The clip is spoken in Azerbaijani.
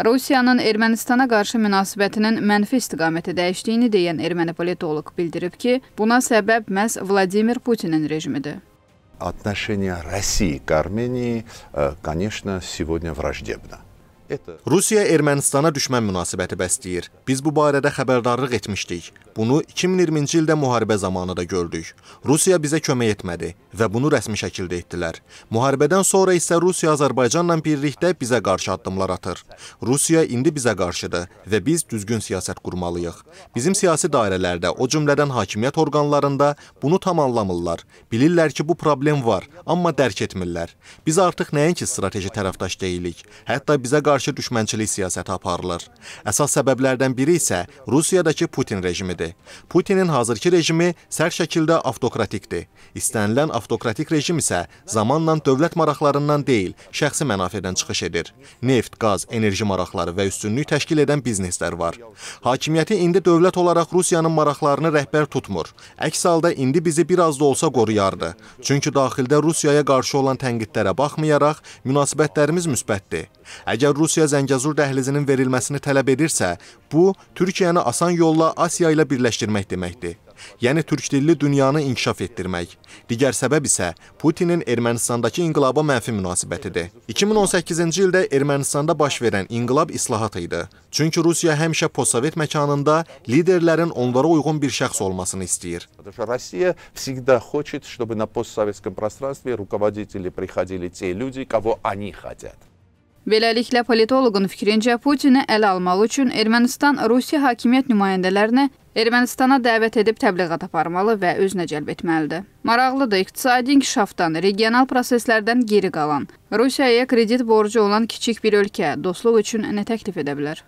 Rusiyanın Ermənistana qarşı münasibətinin mənfi istiqaməti dəyişdiyini deyən erməni politoloq bildirib ki, buna səbəb məhz Vladimir Putinin rejimidir. Отношение России к Армении, э, конечно, сегодня враждебно. Rusiya Ermənistana düşmən münasibəti bəsləyir. Biz bu barədə xəbərdarlıq etmişdik. Bunu 2020-ci ildə müharibə zamanı da gördük. Rusiya bizə kömək etmədi və bunu rəsmi şəkildə etdilər. Müharibədən sonra isə Rusiya Azərbaycanla birlikdə bizə qarşı addımlar atır. Rusiya indi bizə qarşıdır və biz düzgün siyasət qurmalıyıq. Bizim siyasi dairələrdə, o cümlədən hakimiyyət orqanlarında bunu tam anlamırlar. Bilirlər ki, bu problem var, amma dərk etmirlər. Biz artıq nəinki strateji tərəfdaş deyilik. Hətta bizə qarşı qarşı düşmənçilik siyasəti aparılır. Əsas səbəblərdən biri isə Rusiyadakı Putin rejimidir. Putinin hazırki rejimi sərt şəkildə avtokratikdir. İstənilən avtokratik rejim isə zamanla dövlət maraqlarından deyil, şəxsi mənafelərdən çıxış edir. Neft, qaz, enerji maraqları və üstünlük təşkil edən bizneslər var. Hakimiyyəti indi dövlət olaraq Rusiyanın maraqlarını rəhbər tutmur. Əks halda indi bizi bir az da olsa qoruyardı. Çünki daxildə Rusiyaya qarşı olan tənqidlərə baxmayaraq münasibətlərimiz müsbətdir. Əgər Rusiya Rusiya Zəngəzur dəhlizinin verilməsini tələb edirsə, bu, Türkiyəni asan yolla Asiya ilə birləşdirmək deməkdir. Yəni, türk dilli dünyanı inkişaf etdirmək. Digər səbəb isə Putinin Ermənistandakı inqilaba mənfi münasibətidir. 2018-ci ildə Ermənistanda baş verən inqilab islahat idi. Çünki Rusiya həmişə postsovet məkanında liderlərin onlara uyğun bir şəxs olmasını istəyir. Rusiya всегда хочет, чтобы на постсоветском пространстве руководители приходили те люди, кого они хотят. Beləliklə, politoloqun fikrincə, Putini ələ almalı üçün Ermənistan Rusiya hakimiyyət nümayəndələrinə Ermənistana dəvət edib təbliğat aparmalı və özünə cəlb etməlidir. Maraqlıdır, iqtisadi inkişafdan, regional proseslərdən geri qalan, Rusiyaya kredit borcu olan kiçik bir ölkə dostluq üçün nə təklif edə bilər?